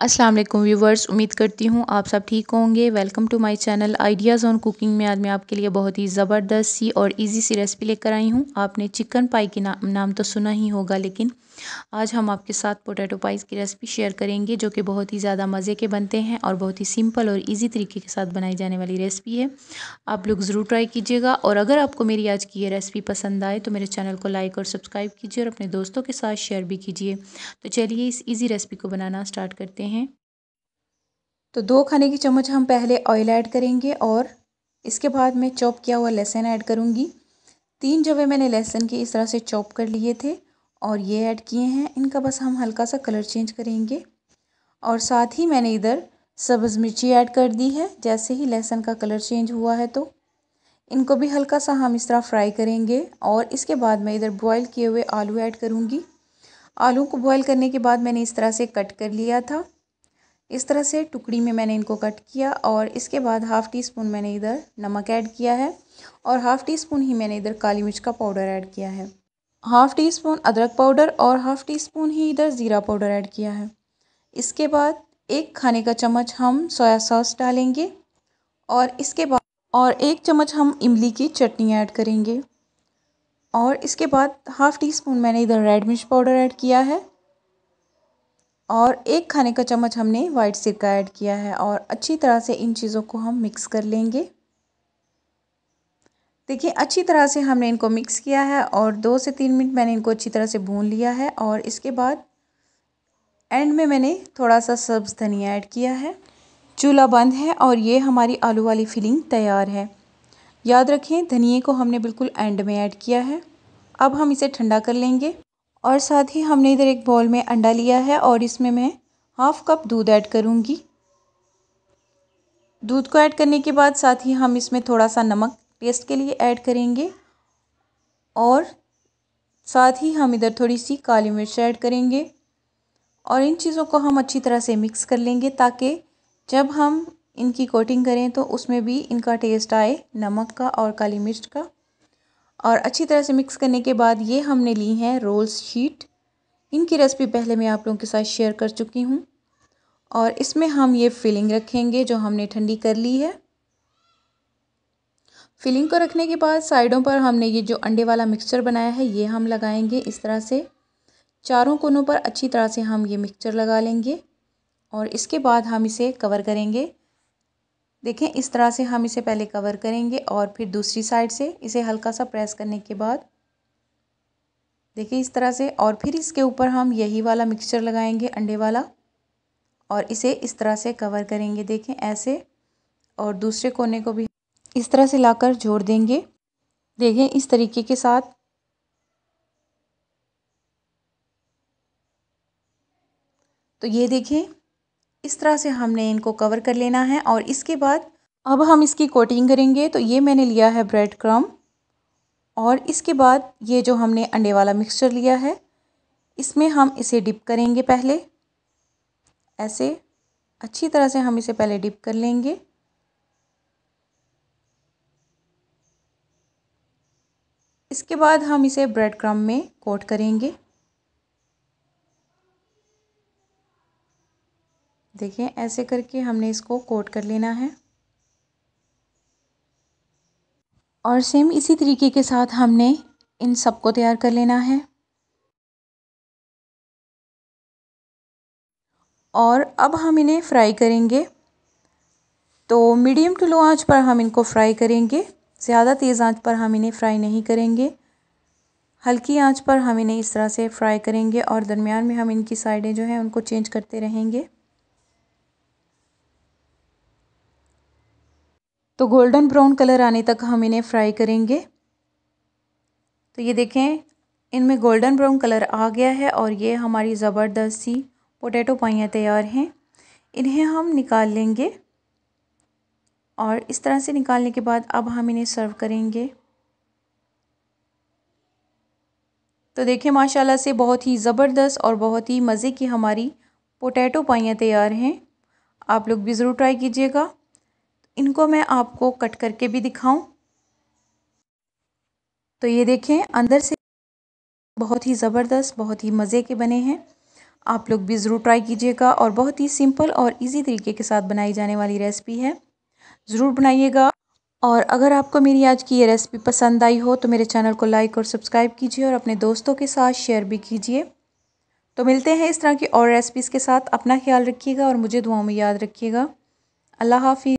अस्सलाम वालेकुम व्यूवर्स उम्मीद करती हूँ आप सब ठीक होंगे welcome to my channel ideas on cooking में आज मैं आपके लिए बहुत ही ज़बरदस्त सी और इजी सी रेसिपी लेकर आई हूँ आपने चिकन पाई के ना, नाम तो सुना ही होगा लेकिन आज हम आपके साथ पोटैटो पाइज़ की रेसिपी शेयर करेंगे जो कि बहुत ही ज़्यादा मज़े के बनते हैं और बहुत ही सिंपल और ईजी तरीके के साथ बनाई जाने वाली रेसिपी है आप लोग ज़रूर ट्राई कीजिएगा और अगर आपको मेरी आज की ये रेसिपी पसंद आए तो मेरे चैनल को लाइक और सब्सक्राइब कीजिए और अपने दोस्तों के साथ शेयर भी कीजिए तो चलिए इस ईजी रेसिपी को बनाना स्टार्ट करते हैं सकते हैं तो दो खाने की चम्मच हम पहले ऑयल ऐड करेंगे और इसके बाद मैं चॉप किया हुआ लहसुन ऐड करूँगी तीन जवे मैंने लहसुन के इस तरह से चॉप कर लिए थे और ये ऐड किए हैं इनका बस हम हल्का सा कलर चेंज करेंगे और साथ ही मैंने इधर सब्ज़ मिर्ची ऐड कर दी है जैसे ही लहसुन का कलर चेंज हुआ है तो इनको भी हल्का सा हम इस तरह फ्राई करेंगे और इसके बाद मैं इधर बॉईल किए हुए आलू ऐड करूँगी आलू को बॉयल करने के बाद मैंने इस तरह से कट कर लिया था इस तरह से टुकड़ी में मैंने इनको कट किया और इसके बाद हाफ़ टी स्पून मैंने इधर नमक ऐड किया है और हाफ़ टी स्पून ही मैंने इधर काली मिर्च का पाउडर ऐड किया है हाफ़ टी स्पून अदरक पाउडर और हाफ़ टी स्पून ही इधर ज़ीरा पाउडर ऐड किया है इसके बाद एक खाने का चम्मच हम सोया सॉस डालेंगे और इसके बाद और एक चम्मच हम इमली की चटनी ऐड करेंगे और इसके बाद हाफ़ टी स्पून मैंने इधर रेड मिर्च पाउडर ऐड किया है और एक खाने का चम्मच हमने वाइट सिरका ऐड किया है और अच्छी तरह से इन चीज़ों को हम मिक्स कर लेंगे देखिए अच्छी तरह से हमने इनको मिक्स किया है और दो से तीन मिनट मैंने इनको अच्छी तरह से भून लिया है और इसके बाद एंड में मैंने थोड़ा सा सब्ज़ धनिया ऐड किया है चूल्हा बंद है और ये हमारी आलू वाली फिलिंग तैयार है याद रखें धनिए को हमने बिल्कुल एंड में ऐड किया है अब हम इसे ठंडा कर लेंगे और साथ ही हमने इधर एक बॉल में अंडा लिया है और इसमें मैं हाफ़ कप दूध ऐड करूँगी दूध को ऐड करने के बाद साथ ही हम इसमें थोड़ा सा नमक टेस्ट के लिए ऐड करेंगे और साथ ही हम इधर थोड़ी सी काली मिर्च ऐड करेंगे और इन चीज़ों को हम अच्छी तरह से मिक्स कर लेंगे ताकि जब हम इनकी कोटिंग करें तो उसमें भी इनका टेस्ट आए नमक का और काली मिर्च का और अच्छी तरह से मिक्स करने के बाद ये हमने ली हैं रोल्स शीट इनकी रेसिपी पहले मैं आप लोगों के साथ शेयर कर चुकी हूँ और इसमें हम ये फिलिंग रखेंगे जो हमने ठंडी कर ली है फिलिंग को रखने के बाद साइडों पर हमने ये जो अंडे वाला मिक्सचर बनाया है ये हम लगाएंगे इस तरह से चारों कोनों पर अच्छी तरह से हम ये मिक्सचर लगा लेंगे और इसके बाद हम इसे कवर करेंगे देखें इस तरह से हम इसे पहले कवर करेंगे और फिर दूसरी साइड से इसे हल्का सा प्रेस करने के बाद देखिए इस तरह से और फिर इसके ऊपर हम यही वाला मिक्सचर लगाएंगे अंडे वाला और इसे इस तरह से कवर करेंगे देखें ऐसे और दूसरे कोने को भी इस तरह से लाकर जोड़ देंगे देखें इस तरीके के साथ तो ये देखें इस तरह से हमने इनको कवर कर लेना है और इसके बाद अब हम इसकी कोटिंग करेंगे तो ये मैंने लिया है ब्रेड क्रम और इसके बाद ये जो हमने अंडे वाला मिक्सचर लिया है इसमें हम इसे डिप करेंगे पहले ऐसे अच्छी तरह से हम इसे पहले डिप कर लेंगे इसके बाद हम इसे ब्रेड क्रम में कोट करेंगे देखें ऐसे करके हमने इसको कोट कर लेना है और सेम इसी तरीके के साथ हमने इन सबको तैयार कर लेना है और अब हम इन्हें फ्राई करेंगे तो मीडियम टू लो आंच पर हम इनको फ्राई करेंगे ज़्यादा तेज़ आंच पर हम इन्हें फ्राई नहीं करेंगे हल्की आंच पर हम इन्हें इस तरह से फ्राई करेंगे और दरमियान में हम इनकी साइडें जो हैं उनको चेंज करते रहेंगे तो गोल्डन ब्राउन कलर आने तक हम इन्हें फ्राई करेंगे तो ये देखें इनमें गोल्डन ब्राउन कलर आ गया है और ये हमारी ज़बरदस्ती पोटैटो पाइयाँ तैयार हैं इन्हें हम निकाल लेंगे और इस तरह से निकालने के बाद अब हम इन्हें सर्व करेंगे तो देखें माशाल्लाह से बहुत ही ज़बरदस्त और बहुत ही मज़े की हमारी पोटैटो पाइयाँ तैयार हैं आप लोग भी ज़रूर ट्राई कीजिएगा इनको मैं आपको कट करके भी दिखाऊं तो ये देखें अंदर से बहुत ही ज़बरदस्त बहुत ही मज़े के बने हैं आप लोग भी ज़रूर ट्राई कीजिएगा और बहुत ही सिंपल और इजी तरीके के साथ बनाई जाने वाली रेसिपी है ज़रूर बनाइएगा और अगर आपको मेरी आज की ये रेसिपी पसंद आई हो तो मेरे चैनल को लाइक और सब्सक्राइब कीजिए और अपने दोस्तों के साथ शेयर भी कीजिए तो मिलते हैं इस तरह की और रेसिपीज़ के साथ अपना ख्याल रखिएगा और मुझे दुआओं में याद रखिएगा अल्लाह हाफि